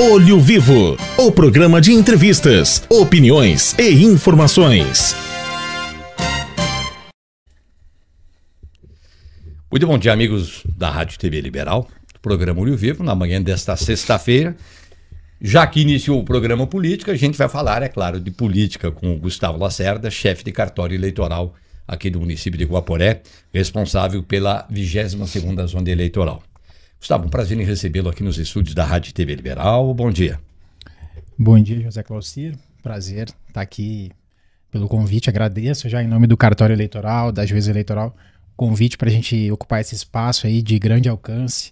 Olho Vivo, o programa de entrevistas, opiniões e informações. Muito bom dia, amigos da Rádio TV Liberal, do programa Olho Vivo, na manhã desta sexta-feira. Já que iniciou o programa Política, a gente vai falar, é claro, de política com o Gustavo Lacerda, chefe de cartório eleitoral aqui do município de Guaporé, responsável pela 22ª Zona Eleitoral. Gustavo, um prazer em recebê-lo aqui nos estúdios da Rádio TV Liberal. Bom dia. Bom dia, José Claucir. Prazer estar aqui pelo convite. Agradeço já em nome do cartório eleitoral, da juíza eleitoral, convite para a gente ocupar esse espaço aí de grande alcance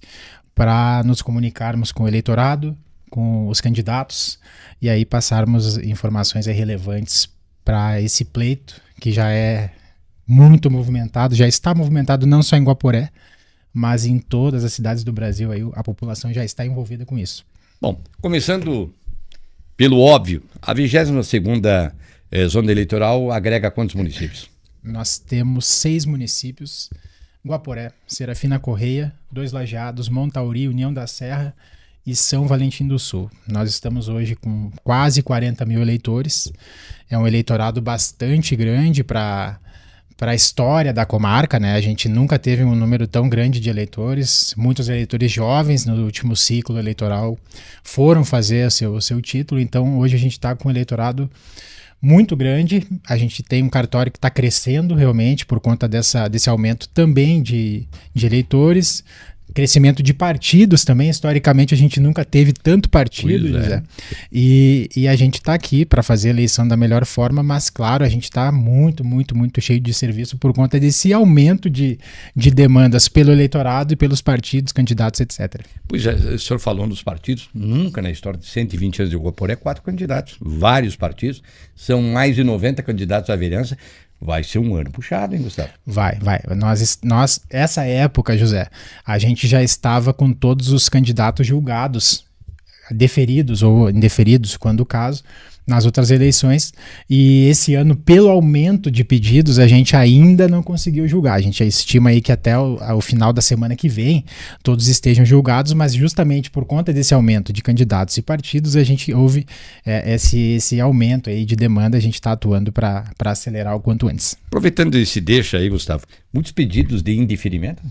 para nos comunicarmos com o eleitorado, com os candidatos e aí passarmos informações relevantes para esse pleito que já é muito movimentado, já está movimentado não só em Guaporé, mas em todas as cidades do Brasil aí, a população já está envolvida com isso. Bom, começando pelo óbvio, a 22ª eh, zona eleitoral agrega quantos municípios? Nós temos seis municípios, Guaporé, Serafina Correia, Dois Lajeados, Montauri, União da Serra e São Valentim do Sul. Nós estamos hoje com quase 40 mil eleitores. É um eleitorado bastante grande para para a história da comarca, né? A gente nunca teve um número tão grande de eleitores. Muitos eleitores jovens no último ciclo eleitoral foram fazer o seu, o seu título. Então, hoje a gente está com um eleitorado muito grande. A gente tem um cartório que está crescendo realmente por conta dessa, desse aumento também de, de eleitores crescimento de partidos também. Historicamente, a gente nunca teve tanto partido, José. E, e, a gente está aqui para fazer a eleição da melhor forma, mas claro, a gente está muito, muito, muito cheio de serviço por conta desse aumento de, de demandas pelo eleitorado e pelos partidos, candidatos, etc. Pois é, o senhor falou dos partidos, nunca na história de 120 anos de Guaporé, quatro candidatos, vários partidos, são mais de 90 candidatos à vereança, Vai ser um ano puxado, hein, Gustavo? Vai, vai. Nós, nós, essa época, José, a gente já estava com todos os candidatos julgados, deferidos ou indeferidos, quando o caso nas outras eleições. E esse ano, pelo aumento de pedidos, a gente ainda não conseguiu julgar. A gente estima aí que até o, o final da semana que vem todos estejam julgados, mas justamente por conta desse aumento de candidatos e partidos, a gente houve é, esse, esse aumento aí de demanda, a gente está atuando para acelerar o quanto antes. Aproveitando esse deixa aí, Gustavo, muitos pedidos de indeferimento?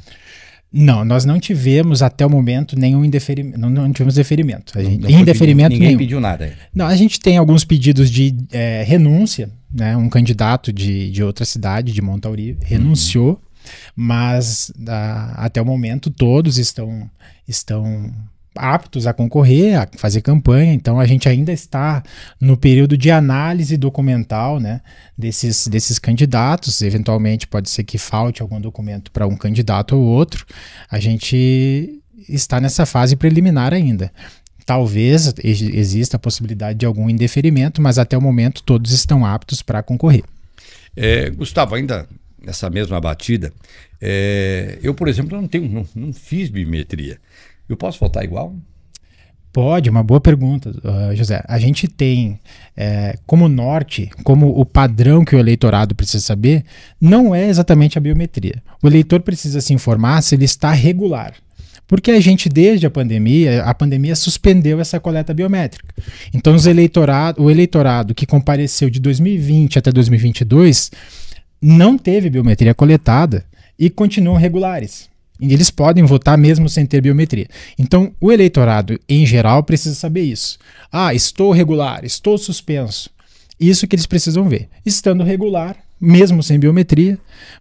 Não, nós não tivemos até o momento nenhum indeferimento. Não, não tivemos deferimento. A gente, não, indeferimento pedido, ninguém nenhum. pediu nada. Não, a gente tem alguns pedidos de é, renúncia, né? Um candidato de, de outra cidade, de Montauri, uhum. renunciou, uhum. mas a, ah, até o momento todos estão estão aptos a concorrer, a fazer campanha. Então a gente ainda está no período de análise documental, né, desses, desses candidatos. Eventualmente pode ser que falte algum documento para um candidato ou outro. A gente está nessa fase preliminar ainda. Talvez exista a possibilidade de algum indeferimento, mas até o momento todos estão aptos para concorrer. É, Gustavo, ainda nessa mesma batida, é, eu, por exemplo, não tenho, não, não fiz biometria. Eu posso votar igual? Pode, é uma boa pergunta, eh, José. A gente tem é, como norte, como o padrão que o eleitorado precisa saber, não é exatamente a biometria. O eleitor precisa se informar se ele está regular. Porque a gente, desde a pandemia, a pandemia suspendeu essa coleta biométrica. Então, os eleitorado, o eleitorado que compareceu de 2020 até 2022 não teve biometria coletada e continuam regulares. Eles podem votar mesmo sem ter biometria. Então, o eleitorado, em geral, precisa saber isso. Ah, estou regular, estou suspenso. Isso que eles precisam ver. Estando regular, mesmo sem biometria,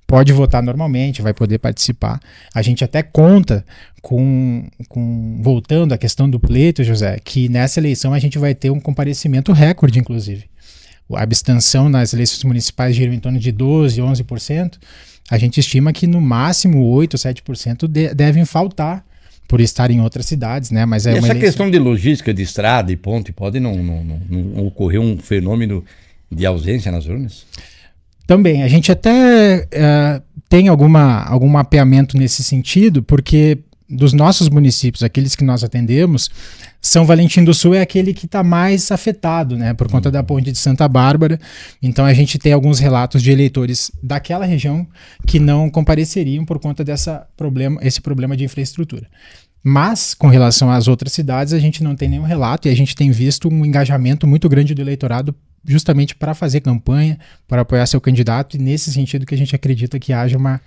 pode votar normalmente, vai poder participar. A gente até conta com, com voltando à questão do pleito, José, que nessa eleição a gente vai ter um comparecimento recorde, inclusive a abstenção nas eleições municipais gira em torno de 12%, 11%, a gente estima que no máximo 8%, 7% de, devem faltar por estar em outras cidades, né? Mas é essa questão de logística de estrada e ponte pode não, não, não, não ocorrer um fenômeno de ausência nas urnas? Também, a gente até uh, tem alguma, algum mapeamento nesse sentido, porque dos nossos municípios, aqueles que nós atendemos, São Valentim do Sul é aquele que está mais afetado, né, por conta da uhum. ponte de Santa Bárbara. Então a gente tem alguns relatos de eleitores daquela região que não compareceriam por conta dessa problema, esse problema de infraestrutura. Mas, com relação às outras cidades, a gente não tem nenhum relato e a gente tem visto um engajamento muito grande do eleitorado justamente para fazer campanha, para apoiar seu candidato, e nesse sentido que a gente acredita que haja uma,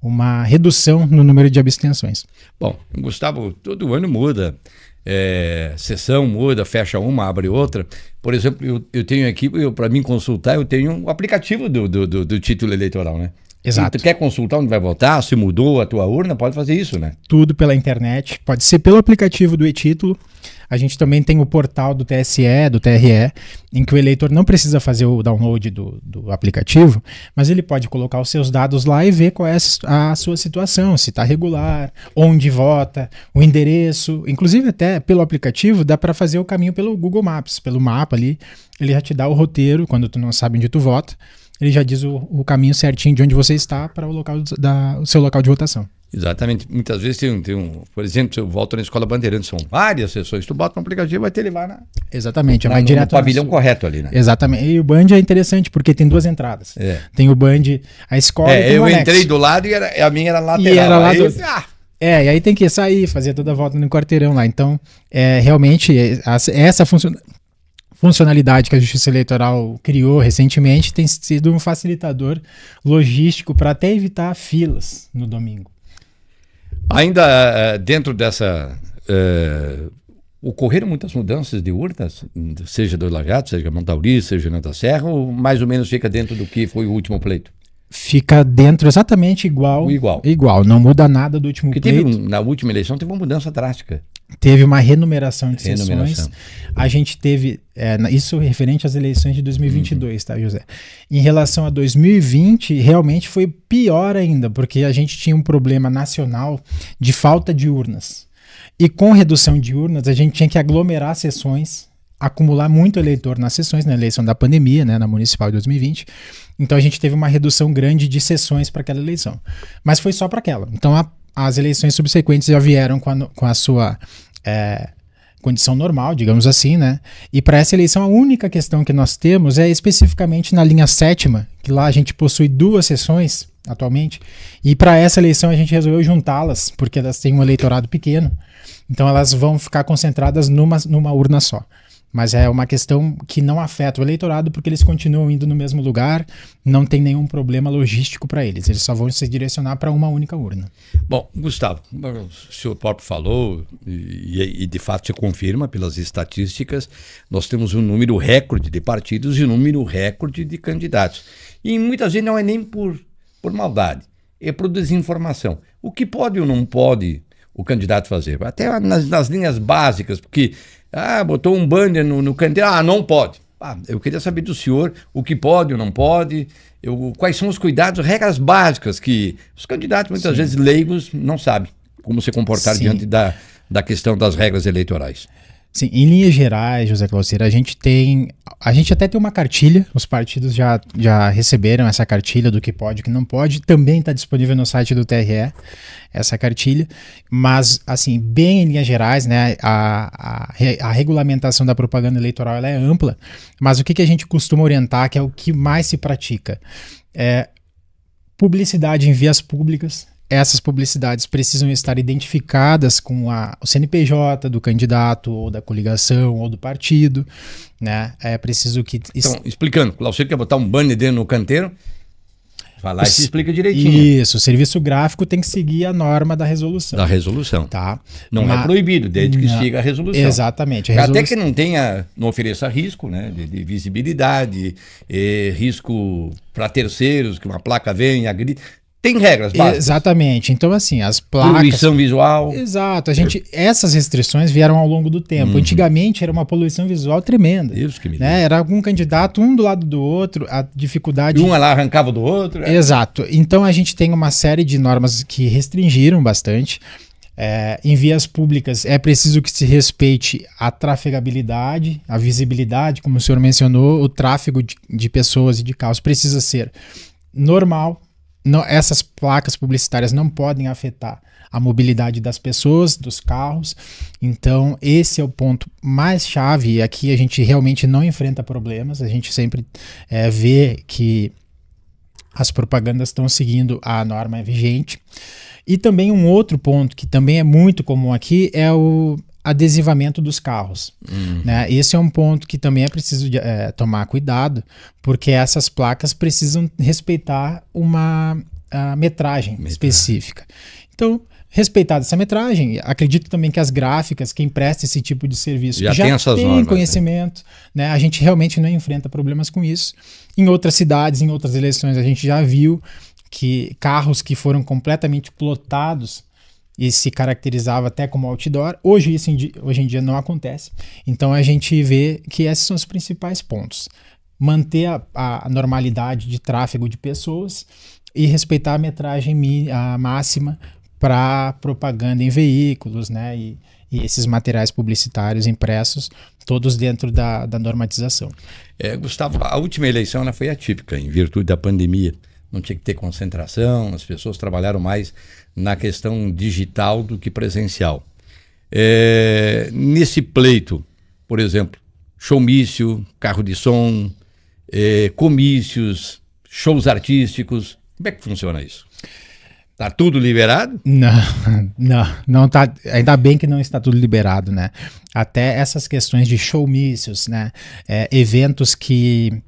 uma redução no número de abstenções. Bom, Gustavo, todo ano muda. É, sessão muda, fecha uma, abre outra. Por exemplo, eu, eu tenho aqui, para mim consultar, eu tenho um aplicativo do, do, do, do título eleitoral, né? Exato. E tu quer consultar onde vai votar, se mudou a tua urna, pode fazer isso, né? Tudo pela internet, pode ser pelo aplicativo do e-título. A gente também tem o portal do TSE, do TRE, em que o eleitor não precisa fazer o download do, do aplicativo, mas ele pode colocar os seus dados lá e ver qual é a sua situação, se está regular, onde vota, o endereço. Inclusive, até pelo aplicativo, dá para fazer o caminho pelo Google Maps, pelo mapa ali. Ele já te dá o roteiro quando tu não sabe onde tu vota ele já diz o, o caminho certinho de onde você está para o local da, o seu local de votação. Exatamente. Muitas vezes tem, tem um, por exemplo, se eu volto na escola Bandeirantes, são várias sessões, tu bota um aplicativo, vai ter ele lá na. Exatamente, na, vai no, direto. No pavilhão correto ali, né? Exatamente. E o Band é interessante, porque tem duas entradas. É. Tem o Band, a escola. É, eu entrei do lado e era, a minha era lateral. E era lá do... ah, é, e aí tem que sair, fazer toda a volta no quarteirão lá. Então, é, realmente, é, essa funciona funcionalidade que a Justiça Eleitoral criou recentemente tem sido um facilitador logístico para até evitar filas no domingo. Ainda eh, dentro dessa. Eh, ocorreram muitas mudanças de urnas, seja do Lajato, seja Montauri, seja da Serra, ou mais ou menos fica dentro do que foi o último pleito? Fica dentro exatamente igual. Igual. Igual, não muda nada do último Porque pleito. Teve, na última eleição teve uma mudança drástica. Teve uma renumeração de renumeração. sessões. A gente teve, é, isso referente às eleições de 2022, uhum. tá, José? Em relação a 2020, realmente foi pior ainda, porque a gente tinha um problema nacional de falta de urnas. E com redução de urnas, a gente tinha que aglomerar sessões, acumular muito eleitor nas sessões, na eleição da pandemia, né, na municipal de 2020. Então a gente teve uma redução grande de sessões para aquela eleição. Mas foi só para aquela. Então a as eleições subsequentes já vieram com a, com a sua é, condição normal, digamos assim, né? E para essa eleição, a única questão que nós temos é especificamente na linha sétima, que lá a gente possui duas sessões atualmente, e para essa eleição a gente resolveu juntá-las, porque elas têm um eleitorado pequeno, então elas vão ficar concentradas numa, numa urna só. Mas é uma questão que não afeta o eleitorado porque eles continuam indo no mesmo lugar, não tem nenhum problema logístico para eles, eles só vão se direcionar para uma única urna. Bom, Gustavo, o senhor próprio falou, e, e, de fato se confirma pelas estatísticas, nós temos um número recorde de partidos e um número recorde de candidatos. E muitas vezes não é nem por, por maldade, é por desinformação. O que pode ou não pode o candidato fazer. Até nas, nas linhas básicas, porque ah, botou um banner no, no candidato, ah, não pode. Ah, eu queria saber do senhor o que pode ou não pode, eu, quais são os cuidados, regras básicas que os candidatos, muitas Sim. vezes leigos, não sabem como se comportar Sim. diante da, da questão das regras eleitorais. Sim, em linhas gerais, José Claucir, a gente tem. A gente até tem uma cartilha, os partidos já, já receberam essa cartilha do que pode e o que não pode, também está disponível no site do TRE, essa cartilha, mas, assim, bem em linhas gerais, né, a, a, a regulamentação da propaganda eleitoral ela é ampla, mas o que, que a gente costuma orientar, que é o que mais se pratica? É publicidade em vias públicas, essas publicidades precisam estar identificadas com a, o CNPJ do candidato, ou da coligação, ou do partido. Né? É preciso que. Então, explicando, você quer botar um banner dentro no canteiro. Vai lá e se explica direitinho. Isso, o serviço gráfico tem que seguir a norma da resolução. Da resolução. Tá. Não Na, é proibido, desde que siga a resolução. Exatamente. A resolu... Até que não tenha, não ofereça risco, né? De, de visibilidade, eh, risco para terceiros, que uma placa venha, grita tem regras básicas. Exatamente. Então, assim, as placas. Poluição visual. Exato. A gente, essas restrições vieram ao longo do tempo. Uhum. Antigamente era uma poluição visual tremenda. Isso que me né? Era algum candidato, um do lado do outro, a dificuldade. E um lá arrancava do outro. É. Exato. Então a gente tem uma série de normas que restringiram bastante. É, em vias públicas é preciso que se respeite a trafegabilidade, a visibilidade, como o senhor mencionou, o tráfego de, de pessoas e de carros precisa ser normal, não, essas placas publicitárias não podem afetar a mobilidade das pessoas, dos carros. Então, esse é o ponto mais chave. E aqui a gente realmente não enfrenta problemas, a gente sempre é, vê que as propagandas estão seguindo a norma vigente. E também um outro ponto que também é muito comum aqui é o, adesivamento dos carros. Hum. Né? Esse é um ponto que também é preciso de, é, tomar cuidado, porque essas placas precisam respeitar uma metragem, específica. Então, respeitada essa metragem, acredito também que as gráficas, quem presta esse tipo de serviço, já, já tem, tem normas, né? conhecimento, né? a gente realmente não enfrenta problemas com isso. Em outras cidades, em outras eleições, a gente já viu que carros que foram completamente plotados e se caracterizava até como outdoor. Hoje isso hoje em dia não acontece. Então a gente vê que esses são os principais pontos: manter a, a normalidade de tráfego de pessoas e respeitar a metragem mi, a máxima para propaganda em veículos, né? E, e esses materiais publicitários impressos, todos dentro da, da normatização. É, Gustavo, a última eleição ela foi atípica, em virtude da pandemia não tinha que ter concentração, as pessoas trabalharam mais na questão digital do que presencial. É, nesse pleito, por exemplo, showmício, carro de som, é, comícios, shows artísticos, como é que funciona isso? Tá tudo liberado? Não, não, não tá. Ainda bem que não está tudo liberado, né? Até essas questões de showmícios, né? É, eventos que,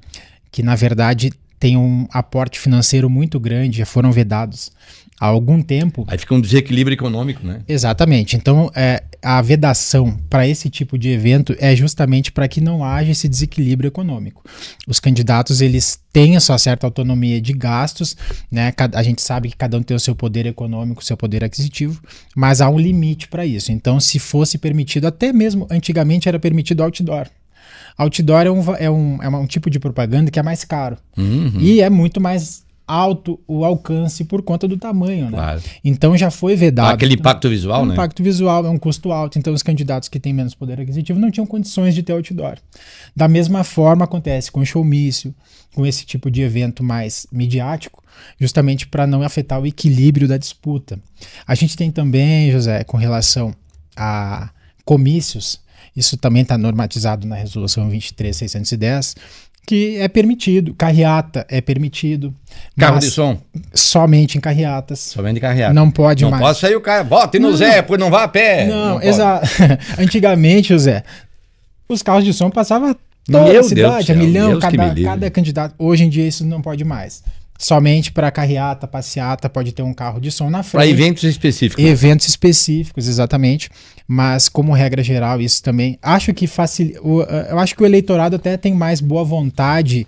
que na verdade tem um aporte financeiro muito grande, já foram vedados há algum tempo. Aí fica um desequilíbrio econômico, né? Exatamente. Então, é, a vedação para esse tipo de evento é justamente para que não haja esse desequilíbrio econômico. Os candidatos, eles têm sua certa autonomia de gastos, né? A gente sabe que cada um tem o seu poder econômico, o seu poder aquisitivo, mas há um limite para isso. Então, se fosse permitido, até mesmo antigamente era permitido outdoor. Outdoor é um, é um, é um tipo de propaganda que é mais caro. Uhum. E é muito mais alto o alcance por conta do tamanho, né? Claro. Então já foi vedado. aquele então, impacto visual, um né? Impacto visual é um custo alto, então os candidatos que têm menos poder aquisitivo não tinham condições de ter outdoor. Da mesma forma acontece com showmício, com esse tipo de evento mais midiático, justamente para não afetar o equilíbrio da disputa. A gente tem também, José, com relação a comícios, isso também está normatizado na resolução 23610, que é permitido, carreata é permitido. Carro de som? Somente em carreatas. Somente em carreatas. Não pode não mais. Não pode sair o carro. Bota no Zé, pois não vá a pé. Não, não exato. Antigamente, Zé, os carros de som passavam toda Meu a cidade, a milhão, cada, cada candidato. Hoje em dia isso não pode mais somente para carreata, passeata, pode ter um carro de som na frente. Para eventos específicos. Né? Eventos específicos, exatamente. Mas como regra geral, isso também acho que facilita. Eh, eu acho que o eleitorado até tem mais boa vontade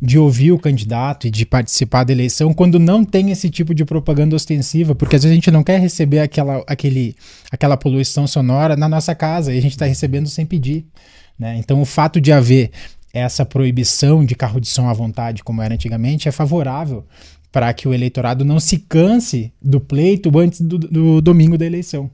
de ouvir o candidato e de participar da eleição quando não tem esse tipo de propaganda ostensiva, porque às vezes a gente não quer receber aquela, aquele, aquela poluição sonora na nossa casa e a gente está recebendo sem pedir. Né? Então, o fato de haver essa proibição de carro de som à vontade, como era antigamente, é favorável para que o eleitorado não se canse do pleito antes do, do domingo da eleição.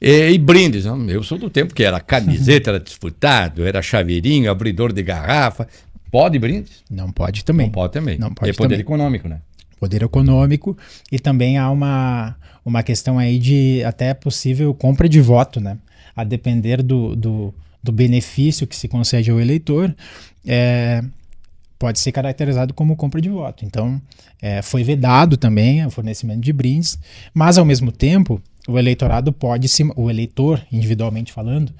E, e, brindes, eu sou do tempo que era camiseta, era disputado, era chaveirinho, abridor de garrafa. Pode brindes? Não pode também. Não pode também. Não pode e poder também. econômico, né? Poder econômico e também há uma, uma questão aí de até possível compra de voto, né? A depender do, do do benefício que se concede ao eleitor, é, pode ser caracterizado como compra de voto. Então, é, foi vedado também o fornecimento de brindes, mas ao mesmo tempo, o eleitorado pode se, o eleitor, individualmente falando,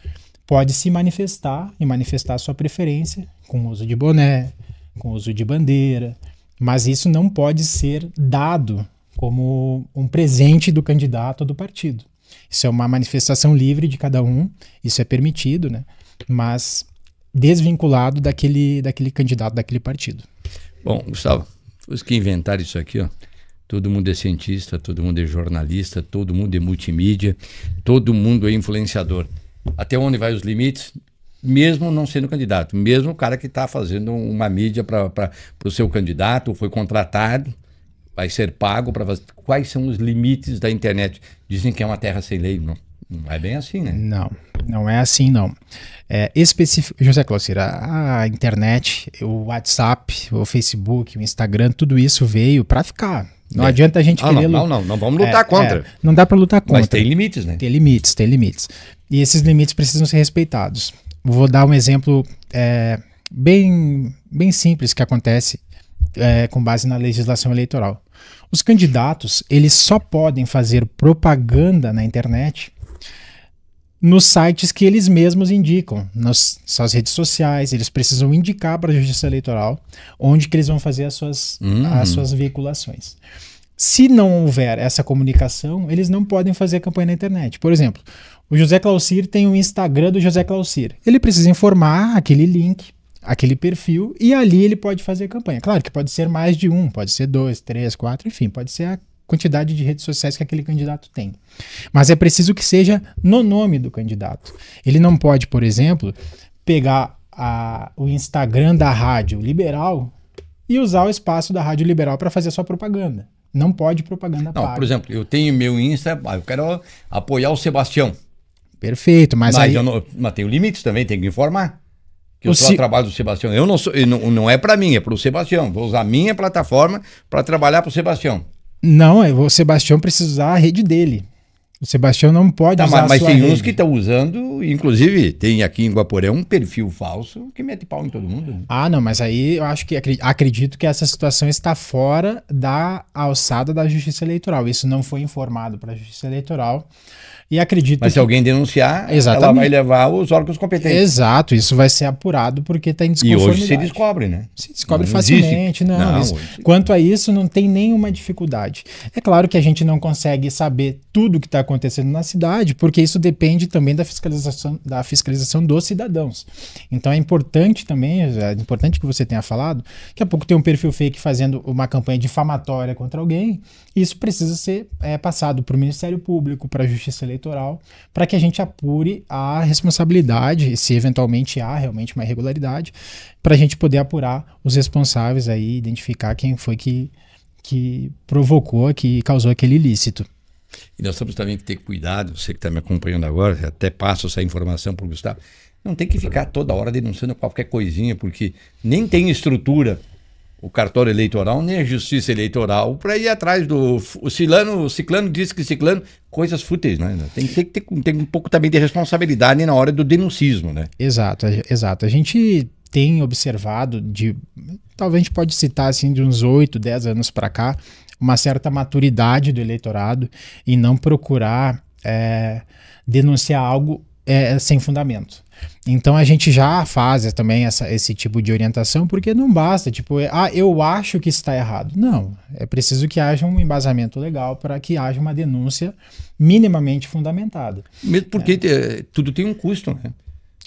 pode se manifestar e manifestar sua preferência com uso de boné, com uso de bandeira, mas isso não pode ser dado como um presente do candidato ou do partido. Isso é uma manifestação livre de cada um, isso é permitido, né? Mas desvinculado daquele, daquele candidato, daquele partido. Bom, Gustavo, os que inventaram isso aqui, ó, todo mundo é cientista, todo mundo é jornalista, todo mundo é multimídia, todo mundo é influenciador. Até onde vai os limites? Mesmo não sendo candidato, mesmo o cara que está fazendo uma mídia para o seu candidato, foi contratado, vai ser pago para quais são os limites da internet. Dizem que é uma terra sem lei, não? Não é bem assim, né? Não, não é assim, não. É, específico, José Claucira, a internet, o WhatsApp, o Facebook, o Instagram, tudo isso veio para ficar. Não é. adianta a gente ah, querer. Não, não, não, não vamos lutar é, é contra. É, não dá para lutar contra. Mas tem limites, né? Tem limites, tem limites. E esses limites precisam ser respeitados. Vou dar um exemplo é, bem, bem simples que acontece é, com base na legislação eleitoral. Os candidatos, eles só podem fazer propaganda na internet nos sites que eles mesmos indicam, nas suas redes sociais, eles precisam indicar para a Justiça Eleitoral onde que eles vão fazer as suas, uhum. as suas veiculações. Se não houver essa comunicação, eles não podem fazer campanha na internet. Por exemplo, o José Clausir tem o um Instagram do José Clausir. Ele precisa informar aquele link aquele perfil e ali ele pode fazer campanha. Claro que pode ser mais de um, pode ser dois, três, quatro, enfim, pode ser a quantidade de redes sociais que aquele candidato tem. Mas é preciso que seja no nome do candidato. Ele não pode, por exemplo, pegar a, o Instagram da rádio liberal e usar o espaço da rádio liberal para fazer sua propaganda. Não pode propaganda não, paga. Por exemplo, eu tenho meu Insta, ah, eu quero apoiar o Sebastião. Perfeito, mas, mas aí... Não, mas tem limites também, tem que informar que o eu só se... trabalho do Sebastião. Eu não sou, não, não é para mim, é para o Sebastião. Vou usar a minha plataforma para trabalhar para o Sebastião. Não, é, o Sebastião precisa usar a rede dele. O Sebastião não pode tá, usar Mas, mas tem rede. uns que estão usando, inclusive tem aqui em Guaporé um perfil falso que mete pau em todo mundo. Né? Ah, não, mas aí eu acho que acredito que essa situação está fora da alçada da Justiça Eleitoral. Isso não foi informado para a Justiça Eleitoral. E acredito. Mas que... se alguém denunciar, Exatamente. ela vai levar os órgãos competentes. Exato, isso vai ser apurado porque está em E hoje se descobre, né? Se descobre não facilmente, existe. Né, não. não isso... Quanto a isso, não tem nenhuma dificuldade. É claro que a gente não consegue saber tudo que está acontecendo na cidade, porque isso depende também da fiscalização, da fiscalização dos cidadãos. Então é importante também, é importante que você tenha falado, que a pouco tem um perfil fake fazendo uma campanha difamatória contra alguém, isso precisa ser é, passado para o Ministério Público, para a Justiça Eleitoral, para que a gente apure a responsabilidade, se eventualmente há realmente uma irregularidade, para a gente poder apurar os responsáveis aí, identificar quem foi que que provocou, que causou aquele ilícito. E nós temos também que ter cuidado, você que está me acompanhando agora, até passo essa informação para o Gustavo. Não tem que ficar toda hora denunciando qualquer coisinha, porque nem tem estrutura o cartório eleitoral, nem a justiça eleitoral, para ir atrás do. O o Ciclano disse que Ciclano. Coisas fúteis, né? Tem que ter, tem um pouco também de responsabilidade na hora do denuncismo, né? Exato, exato. A gente tem observado de. Talvez a gente pode citar assim de uns 8, 10 anos para cá, uma certa maturidade do eleitorado e não procurar é, denunciar algo é, sem fundamento. Então a gente já faz também essa, esse tipo de orientação, porque não basta, tipo, é, ah, eu acho que está errado. Não, é preciso que haja um embasamento legal para que haja uma denúncia minimamente fundamentada. Mesmo porque é. tudo tem um custo, né?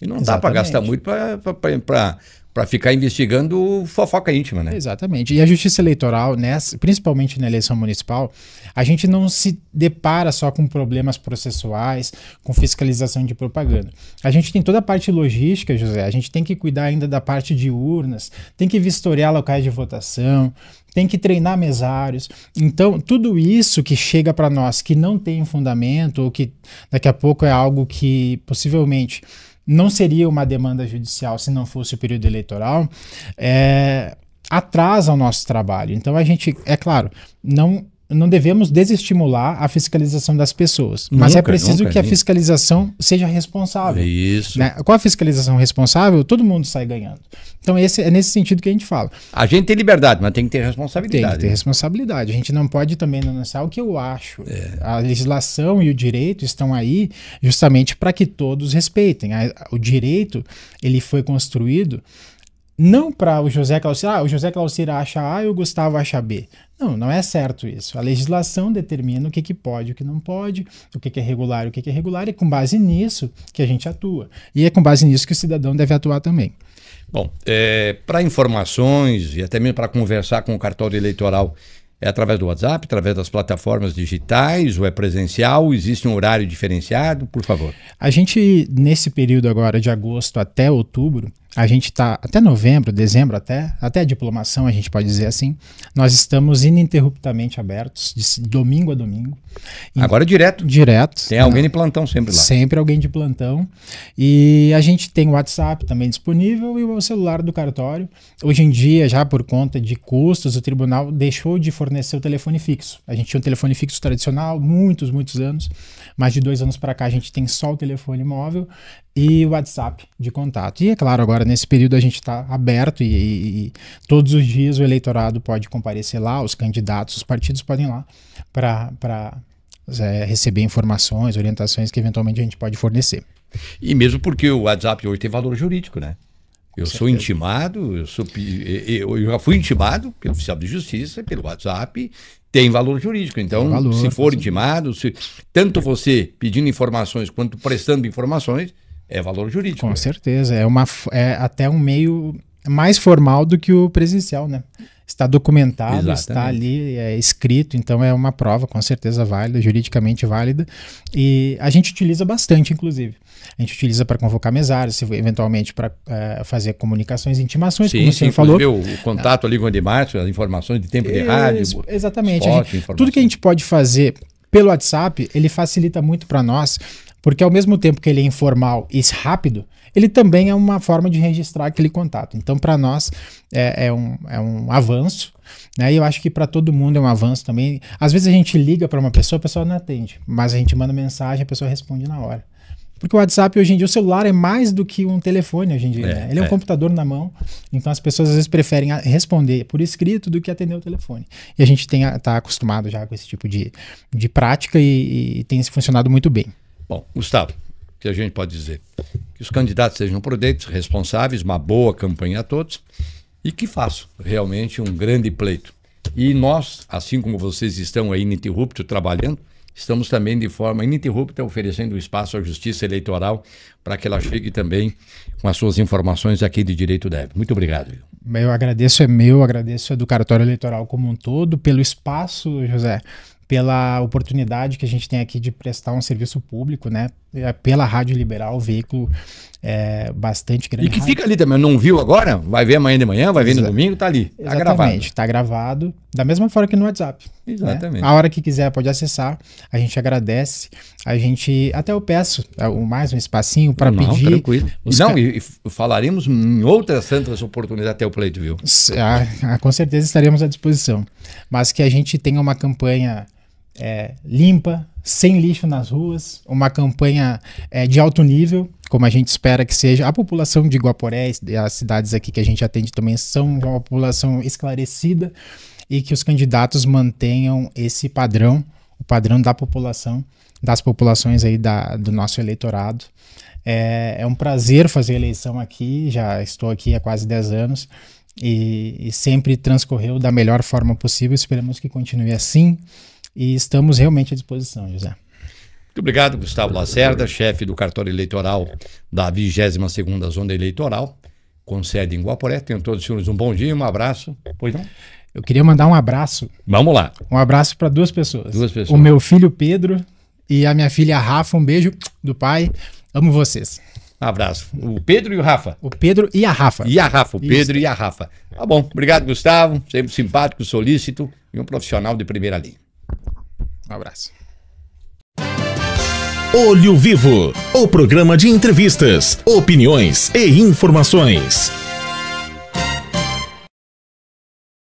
E não Exatamente. dá para gastar muito para para ficar investigando fofoca íntima, né? Exatamente. E a justiça eleitoral, nessa, principalmente na eleição municipal, a gente não se depara só com problemas processuais, com fiscalização de propaganda. A gente tem toda a parte logística, José. A gente tem que cuidar ainda da parte de urnas, tem que vistoriar locais de votação, tem que treinar mesários. Então, tudo isso que chega para nós que não tem fundamento ou que daqui a pouco é algo que possivelmente não seria uma demanda judicial se não fosse o período eleitoral, é, atrasa o nosso trabalho. Então a gente, é claro, não não devemos desestimular a fiscalização das pessoas, mas é preciso nunca, que a fiscalização nunca. seja responsável. Isso. Né? Com a fiscalização responsável, todo mundo sai ganhando. Então esse, é nesse sentido que a gente fala. A gente tem liberdade, mas tem que ter responsabilidade. Tem que ter né? responsabilidade. A gente não pode também lançar o que eu acho. É. A legislação e o direito estão aí justamente para que todos respeitem. O direito ele foi construído não para o José Clausira, ah, o José Clausira acha A e o Gustavo acha B. Não, não é certo isso. A legislação determina o que, que pode, o que não pode, o que, que é regular, o que, que é regular, e é com base nisso que a gente atua. E é com base nisso que o cidadão deve atuar também. Bom, é, para informações e até mesmo para conversar com o cartório eleitoral, é através do WhatsApp, através das plataformas digitais, ou é presencial? Existe um horário diferenciado? Por favor. A gente, nesse período agora de agosto até outubro, a gente está até novembro, dezembro, até, até a diplomação, a gente pode dizer assim, nós estamos ininterruptamente abertos, de domingo a domingo. Agora direto. Direto. Tem alguém de plantão sempre lá. Sempre alguém de plantão. E a gente tem o WhatsApp também disponível e o celular do cartório. Hoje em dia, já por conta de custos, o tribunal deixou de fornecer o telefone fixo. A gente tinha um telefone fixo tradicional, muitos, muitos anos. Mais de dois anos para cá, a gente tem só o telefone móvel e WhatsApp de contato. E é claro, agora nesse período a gente está aberto e, e, e, todos os dias o eleitorado pode comparecer lá, os candidatos, os partidos podem ir lá para é, receber informações, orientações que eventualmente a gente pode fornecer. E mesmo porque o WhatsApp hoje tem valor jurídico, né? Eu sou intimado, eu, sou, eu já fui intimado pelo oficial de justiça, pelo WhatsApp, tem valor jurídico. Então, valor, se for intimado, se, tanto você pedindo informações quanto prestando informações, é valor jurídico. Com né? certeza. É, uma, é até um meio mais formal do que o presencial, né? Está documentado, Exatamente. está ali, é escrito, então é uma prova com certeza válida, juridicamente válida. E a gente utiliza bastante, inclusive. A gente utiliza para convocar mesários, eventualmente para é, fazer comunicações intimações, sim, como você senhor falou. O contato ali com o Edmárcio, as informações de tempo de é, rádio. Exatamente. Esporte, gente, tudo que a gente pode fazer pelo WhatsApp, ele facilita muito para nós porque ao mesmo tempo que ele é informal e rápido, ele também é uma forma de registrar aquele contato. Então, para nós, é, é, um, é um avanço. Né? E eu acho que para todo mundo é um avanço também. Às vezes a gente liga para uma pessoa, a pessoa não atende. Mas a gente manda mensagem, a pessoa responde na hora. Porque o WhatsApp hoje em dia, o celular é mais do que um telefone hoje em dia. É, né? Ele é, é, um computador na mão, então as pessoas às vezes preferem responder por escrito do que atender o telefone. E a gente está acostumado já com esse tipo de, de prática e, e tem funcionado muito bem. Bom, Gustavo, o que a gente pode dizer? Que os candidatos sejam prudentes, responsáveis, uma boa campanha a todos e que façam realmente um grande pleito. E nós, assim como vocês estão aí ininterrupto trabalhando, estamos também de forma ininterrupta oferecendo espaço à Justiça Eleitoral para que ela chegue também com as suas informações aqui de Direito Deve. Muito obrigado. Eu agradeço, é meu, agradeço do Cartório Eleitoral como um todo pelo espaço, José, pela oportunidade que a gente tem aqui de prestar um serviço público, né? É, pela Rádio Liberal, o veículo é bastante grande. E que rádio. fica ali também, não viu agora? Vai ver amanhã de manhã, vai ver no domingo, tá ali. Tá Exatamente, gravado. Tá gravado. Da mesma forma que no WhatsApp. Né? Exatamente. Né? A hora que quiser pode acessar. A gente agradece. A gente. Até eu peço é, mais um espacinho para pedir. Não Tranquilo. Os não, e, e falaremos em outras tantas oportunidades até o pleito, viu? Ah, ah, com certeza estaremos à disposição. Mas que a gente tenha uma campanha é, limpa, sem lixo nas ruas, uma campanha é, de alto nível, como a gente espera que seja. A população de Guaporé, as cidades aqui que a gente atende também, são uma população esclarecida e que os candidatos mantenham esse padrão, o padrão da população, das populações aí da, do nosso eleitorado. É, é um prazer fazer eleição aqui, já estou aqui há quase 10 anos. E, e sempre transcorreu da melhor forma possível. Esperamos que continue assim. E estamos realmente à disposição, José. Muito obrigado, Gustavo Lacerda, chefe do cartório eleitoral da 22ª Zona Eleitoral, com sede em Guaporé. Tenham todos os senhores um bom dia, um abraço. Pois não? Eu queria mandar um abraço. Vamos lá. Um abraço para duas pessoas. Duas pessoas. O meu filho Pedro e a minha filha Rafa. Um beijo do pai. Amo vocês. Um abraço. O Pedro e o Rafa. O Pedro e a Rafa. E a Rafa, o Pedro e a Rafa. Tá bom. Obrigado, Gustavo. Sempre simpático, solícito e um profissional de primeira linha. Um abraço. Olho Vivo, o programa de entrevistas, opiniões e informações.